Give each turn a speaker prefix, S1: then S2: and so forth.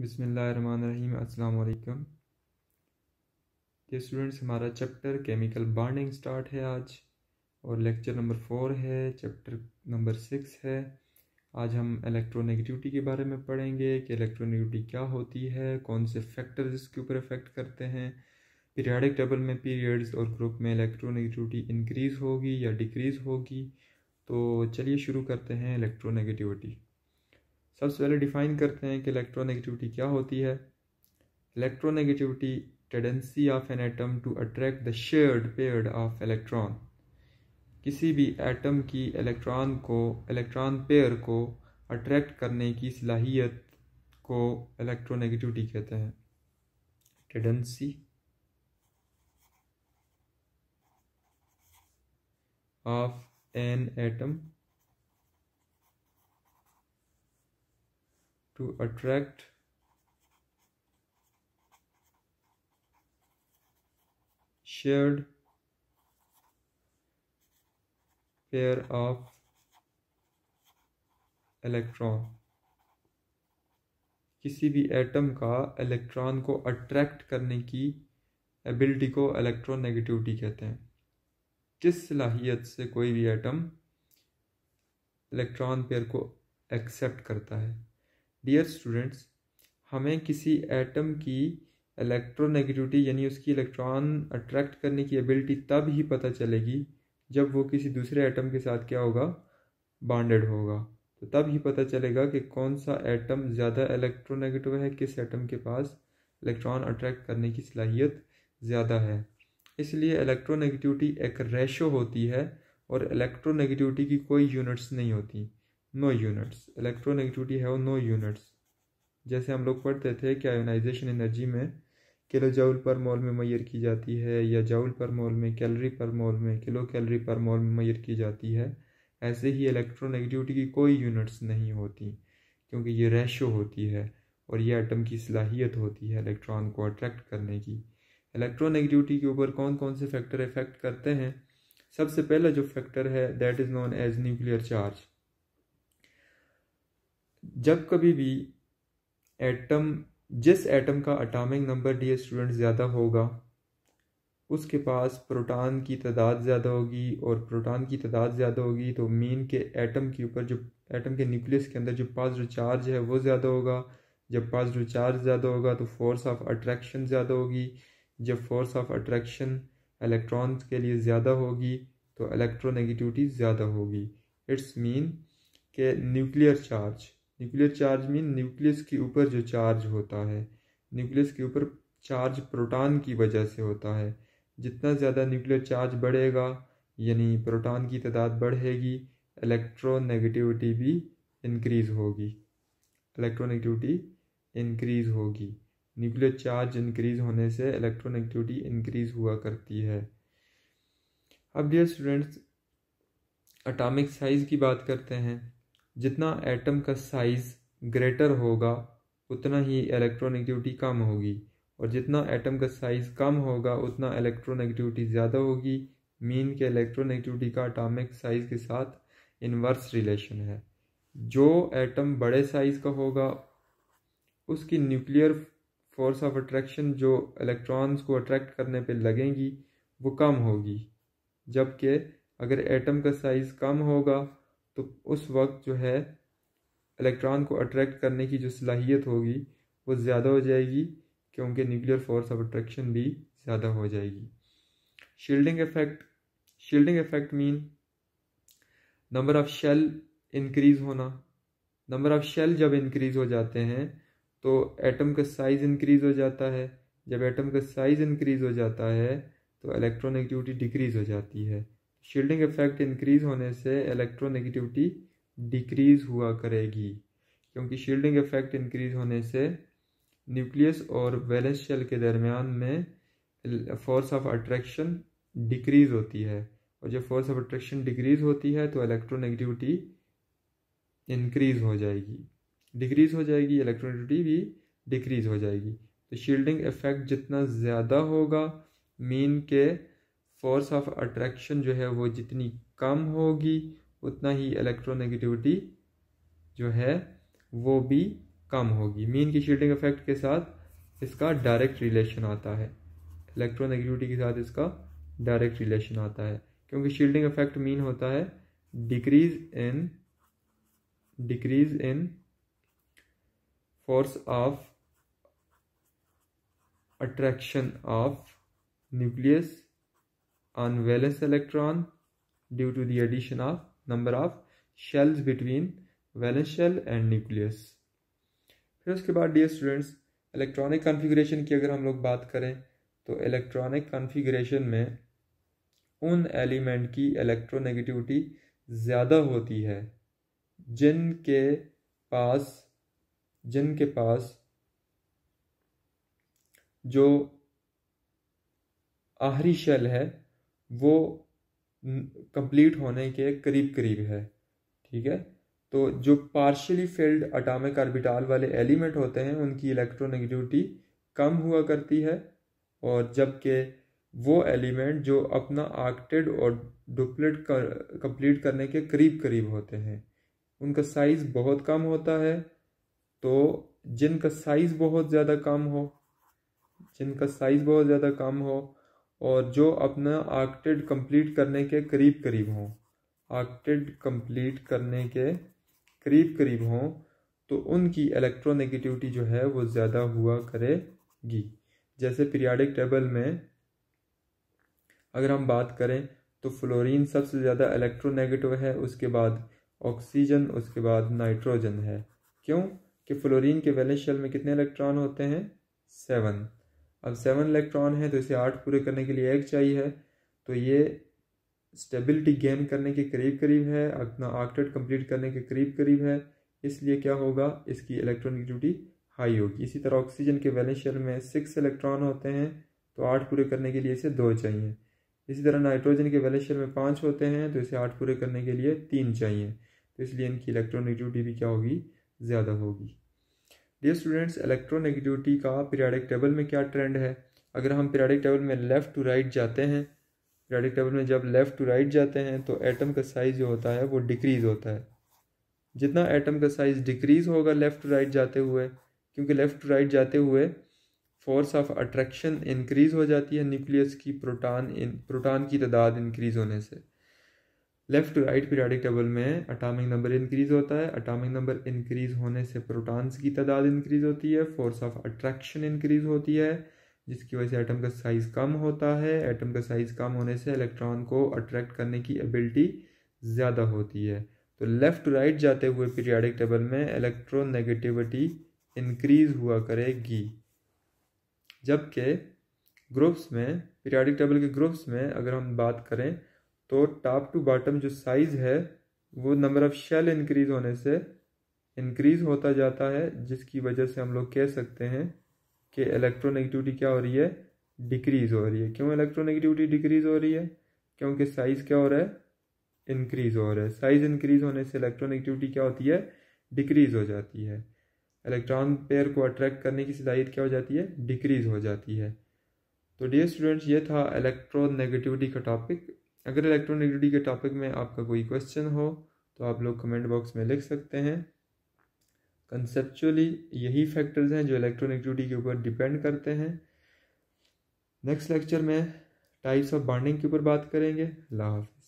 S1: बिसमीम अल्लाम स्टूडेंट्स हमारा चैप्टर केमिकल बॉन्डिंग स्टार्ट है आज और लेक्चर नंबर फोर है चैप्टर नंबर सिक्स है आज हम इलेक्ट्रोनेगेटिविटी के बारे में पढ़ेंगे कि इलेक्ट्रोनेगेटिविटी क्या होती है कौन से फैक्टर्स इसके ऊपर इफेक्ट करते हैं पीरियाडिक टेबल में पीरियड्स और ग्रुप में इलेक्ट्रोनेगेटिविटी इंक्रीज़ होगी या डिक्रीज़ होगी तो चलिए शुरू करते हैं इलेक्ट्रोनेगेटिविटी सबसे पहले डिफाइन करते हैं कि इलेक्ट्रोनेगेटिविटी क्या होती है electronegativity tendency of an atom to attract the shared paired of electron किसी भी एटम की इलेक्ट्रॉन को इलेक्ट्रॉन पेयर को अट्रैक्ट करने की सलाहियत को इलेक्ट्रोनेगेटिविटी कहते हैं tendency of an atom to attract shared pair of electron किसी भी एटम का इलेक्ट्रॉन को अट्रैक्ट करने की एबिलिटी को इलेक्ट्रोनेगेटिविटी कहते हैं किस सलाहियत से कोई भी एटम इलेक्ट्रॉन पेयर को एक्सेप्ट करता है डियर स्टूडेंट्स हमें किसी एटम की इलेक्ट्रोनेगेटिविटी यानी उसकी इलेक्ट्रॉन अट्रैक्ट करने की एबिलिटी तब ही पता चलेगी जब वो किसी दूसरे एटम के साथ क्या होगा बॉन्डेड होगा तो तब ही पता चलेगा कि कौन सा एटम ज़्यादा इलेक्ट्रोनेगेटिव है किस एटम के पास इलेक्ट्रॉन अट्रैक्ट करने की सलाहियत ज़्यादा है इसलिए इलेक्ट्रोनेगेटिविटी एक रेशो होती है और इलेक्ट्रोनेगेटिविटी की कोई यूनिट्स नहीं होती no units electronegativity have no units जैसे हम लोग पढ़ते थे कि आयोनाइजेशन एनर्जी में किलो जाउल पर मोल में मैयर की जाती है या जाउल पर मोल में कैलोरी पर मोल में किलो कैलोरी पर मोल में मैयर की जाती है ऐसे ही इलेक्ट्रोनेगेटिविटी की कोई यूनिट्स नहीं होती क्योंकि ये रेशो होती है और ये आइटम की सलाहियत होती है इलेक्ट्रॉन को अट्रैक्ट करने की इलेक्ट्रोनेगेटिविटी के ऊपर कौन कौन से फैक्टर इफेक्ट करते हैं सबसे पहला जो फैक्टर है that is known as nuclear charge जब कभी भी एटम जिस एटम का अटामिक नंबर डी स्टूडेंट ज़्यादा होगा उसके पास प्रोटॉन की तादाद ज़्यादा होगी और प्रोटॉन की तादाद ज़्यादा होगी तो मीन के एटम के ऊपर जो एटम के न्यूक्लियस के अंदर जो पॉजिटिव चार्ज है वो ज़्यादा होगा जब पॉजिटिव चार्ज ज़्यादा होगा तो फोर्स ऑफ अट्रैक्शन ज़्यादा होगी जब फोर्स ऑफ अट्रैक्शन इलेक्ट्रॉन्स के लिए ज़्यादा होगी तो इलेक्ट्रोनेगेटिविटी ज़्यादा होगी इट्स मीन के nuclear charge nuclear charge mean nucleus के ऊपर जो चार्ज होता है न्यूक्लियस के ऊपर चार्ज प्रोटॉन की वजह से होता है जितना ज़्यादा न्यूक्लियर चार्ज बढ़ेगा यानी प्रोटॉन की तादाद बढ़ेगी इलेक्ट्रोनेगेटिविटी भी इंक्रीज़ होगी इलेक्ट्रोनेगेटिविटी इंक्रीज़ होगी न्यूक्लियर चार्ज इंक्रीज़ होने से इलेक्ट्रोनेगेटिविटी इंक्रीज़ हुआ करती है अब डियर स्टूडेंट्स अटामिक साइज़ की बात करते हैं जितना एटम का साइज़ ग्रेटर होगा उतना ही इलेक्ट्रोनेगेटिविटी कम होगी और जितना एटम का साइज़ कम होगा उतना इलेक्ट्रोनेगेटिविटी ज़्यादा होगी मीन के इलेक्ट्रोनेगेटिविटी का अटामिक साइज़ के साथ इनवर्स रिलेशन है जो एटम बड़े साइज़ का होगा उसकी न्यूक्लियर फोर्स ऑफ अट्रैक्शन जो इलेक्ट्रॉन्स को अट्रैक्ट करने पे लगेंगी वो कम होगी जबकि अगर एटम का साइज़ कम होगा तो उस वक्त जो है इलेक्ट्रॉन को अट्रैक्ट करने की जो सलाहियत होगी वो ज़्यादा हो जाएगी क्योंकि न्यूक्लियर फोर्स ऑफ अट्रैक्शन भी ज़्यादा हो जाएगी shielding effect shielding effect mean number of shell increase होना नंबर ऑफ़ शेल जब इंक्रीज हो जाते हैं तो एटम का साइज़ इंक्रीज हो जाता है जब एटम का साइज़ इंक्रीज हो जाता है तो इलेक्ट्रॉन एक्टिविटी डिक्रीज हो जाती है शील्डिंग इफेक्ट इंक्रीज होने से इलेक्ट्रोनेगेटिविटी डिक्रीज हुआ करेगी क्योंकि शील्डिंग इफेक्ट इंक्रीज होने से न्यूक्लियस और वैलेंस शेल के दरमियान में फोर्स ऑफ अट्रैक्शन डिक्रीज होती है और जब फोर्स ऑफ अट्रैक्शन डिक्रीज होती है तो इलेक्ट्रोनेगेटिविटी इंक्रीज हो जाएगी डिक्रीज हो जाएगी इलेक्ट्रोनेगेटिविटी भी डिक्रीज हो जाएगी तो शील्डिंग इफेक्ट जितना ज़्यादा होगा मीन के फोर्स ऑफ अट्रैक्शन जो है वो जितनी कम होगी उतना ही इलेक्ट्रोनेगेटिविटी जो है वो भी कम होगी मीन की शील्डिंग इफेक्ट के साथ इसका डायरेक्ट रिलेशन आता है इलेक्ट्रोनेगेटिविटी के साथ इसका डायरेक्ट रिलेशन आता है क्योंकि शील्डिंग इफेक्ट मीन होता है decrease in decrease in force of attraction of nucleus on valence electron due to the addition of number of shells between valence shell and nucleus फिर उसके बाद डियर स्टूडेंट्स इलेक्ट्रॉनिक कॉन्फ़िगरेशन की अगर हम लोग बात करें तो इलेक्ट्रॉनिक कॉन्फ़िगरेशन में उन एलिमेंट की इलेक्ट्रोनेगेटिविटी ज़्यादा होती है जिनके पास जिनके पास जो आहरी शेल है वो कंप्लीट होने के करीब करीब है ठीक है तो जो पार्शियली फेल्ड अटामिक आर्बिटाल वाले एलिमेंट होते हैं उनकी इलेक्ट्रोनेगेटिविटी कम हुआ करती है और जबकि वो एलिमेंट जो अपना आर्कटेड और डुप्लेट कर, करने के करीब करीब होते हैं उनका साइज़ बहुत कम होता है तो जिनका साइज़ बहुत ज़्यादा कम हो जिनका साइज़ बहुत ज़्यादा कम हो और जो अपना आर्कटेड कंप्लीट करने के करीब करीब हों आर्कटेड कंप्लीट करने के करीब करीब हों तो उनकी इलेक्ट्रोनेगेटिविटी जो है वो ज़्यादा हुआ करेगी जैसे पीरियाडिक टेबल में अगर हम बात करें तो फ्लोरीन सबसे ज़्यादा इलेक्ट्रोनेगेटिव है उसके बाद ऑक्सीजन उसके बाद नाइट्रोजन है क्यों कि फ्लोरीन के वैलेंस शेल में कितने इलेक्ट्रॉन होते हैं सेवन अब सेवन इलेक्ट्रॉन है तो इसे आठ पूरे करने के लिए एक चाहिए तो ये स्टेबिलिटी गेन करने के करीब करीब है अपना आर्कटेट कंप्लीट करने के करीब करीब है इसलिए क्या होगा इसकी इलेक्ट्रॉनिक ड्यूटी हाई होगी इसी तरह ऑक्सीजन के वैलेंशियल में सिक्स इलेक्ट्रॉन होते हैं तो आठ पूरे करने के लिए इसे दो चाहिए इसी तरह नाइट्रोजन के वैलेंशियल में पाँच होते हैं तो इसे आठ पूरे करने के लिए तीन चाहिए तो इसलिए इनकी इलेक्ट्रॉनिक ड्यूटी भी क्या होगी ज़्यादा होगी डियर स्टूडेंट्स इलेक्ट्रोनेगेटिविटी का पीरियाडिक टेबल में क्या ट्रेंड है अगर हम पीरियाडिक टेबल में लेफ़्ट टू राइट जाते हैं पीरियाडिक टेबल में जब लेफ़्ट टू राइट जाते हैं तो एटम का साइज़ जो होता है वो डिक्रीज़ होता है जितना एटम का साइज़ डिक्रीज़ होगा लेफ़्ट टू राइट जाते हुए क्योंकि लेफ़्ट टू राइट जाते हुए फोर्स ऑफ अट्रैक्शन इंक्रीज़ हो जाती है न्यूक्लियस की प्रोटान इन प्रोटान की तादाद इंक्रीज़ होने से left to right periodic table में अटामिक नंबर इंक्रीज होता है अटामिक नंबर इंक्रीज होने से प्रोटॉन्स की तादाद इंक्रीज होती है फोर्स ऑफ अट्रैक्शन इंक्रीज होती है जिसकी वजह से एटम का साइज कम होता है एटम का साइज कम होने से इलेक्ट्रॉन को अट्रैक्ट करने की एबिलिटी ज़्यादा होती है तो लेफ़्ट टू राइट जाते हुए पीरियाडिक टेबल में इलेक्ट्रोनेगेटिविटी इंक्रीज हुआ करेगी जबकि ग्रुप्स में पीरियाडिक टेबल के ग्रुप्स में अगर हम बात करें तो टॉप टू बॉटम जो साइज़ है वो नंबर ऑफ़ शेल इंक्रीज़ होने से इंक्रीज़ होता जाता है जिसकी वजह से हम लोग कह सकते हैं कि इलेक्ट्रोनेगेटिविटी क्या हो रही है डिक्रीज़ हो रही है क्यों इलेक्ट्रोनेगेटिविटी डिक्रीज़ हो रही है क्योंकि साइज़ क्या हो रहा है इंक्रीज़ हो रहा है साइज़ इंक्रीज़ होने से इलेक्ट्रोनेगेटिविटी क्या होती है डिक्रीज़ हो जाती है इलेक्ट्रॉन पेयर को अट्रैक्ट करने की सलाहियत क्या हो जाती है डिक्रीज़ हो जाती है तो डियर स्टूडेंट्स ये था इलेक्ट्रोनेगेटिविटी का टॉपिक अगर इलेक्ट्रॉन के टॉपिक में आपका कोई क्वेश्चन हो तो आप लोग कमेंट बॉक्स में लिख सकते हैं कंसेप्चुअली यही फैक्टर्स हैं जो इलेक्ट्रॉन के ऊपर डिपेंड करते हैं नेक्स्ट लेक्चर में टाइप्स ऑफ बॉन्डिंग के ऊपर बात करेंगे अल्लाह